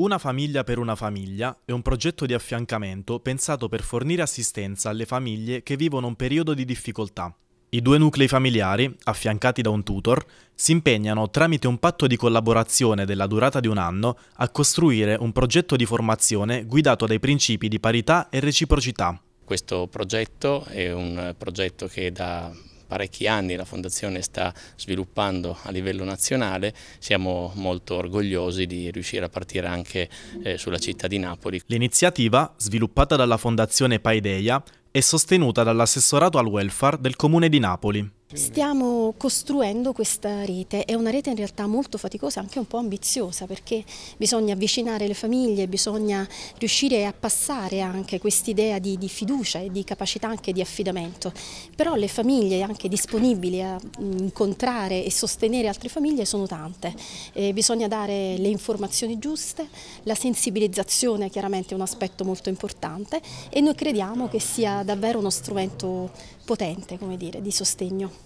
Una famiglia per una famiglia è un progetto di affiancamento pensato per fornire assistenza alle famiglie che vivono un periodo di difficoltà. I due nuclei familiari, affiancati da un tutor, si impegnano tramite un patto di collaborazione della durata di un anno a costruire un progetto di formazione guidato dai principi di parità e reciprocità. Questo progetto è un progetto che da parecchi anni la Fondazione sta sviluppando a livello nazionale, siamo molto orgogliosi di riuscire a partire anche eh, sulla città di Napoli. L'iniziativa, sviluppata dalla Fondazione Paideia, è sostenuta dall'assessorato al welfare del Comune di Napoli. Stiamo costruendo questa rete, è una rete in realtà molto faticosa anche un po' ambiziosa perché bisogna avvicinare le famiglie, bisogna riuscire a passare anche quest'idea di, di, fiducia e di capacità anche di affidamento, però le famiglie anche disponibili a mm, incontrare e sostenere altre famiglie sono tante, eh, bisogna dare le informazioni giuste, la sensibilizzazione è chiaramente un aspetto molto importante e noi crediamo che sia davvero uno strumento potente come dire, di sostegno.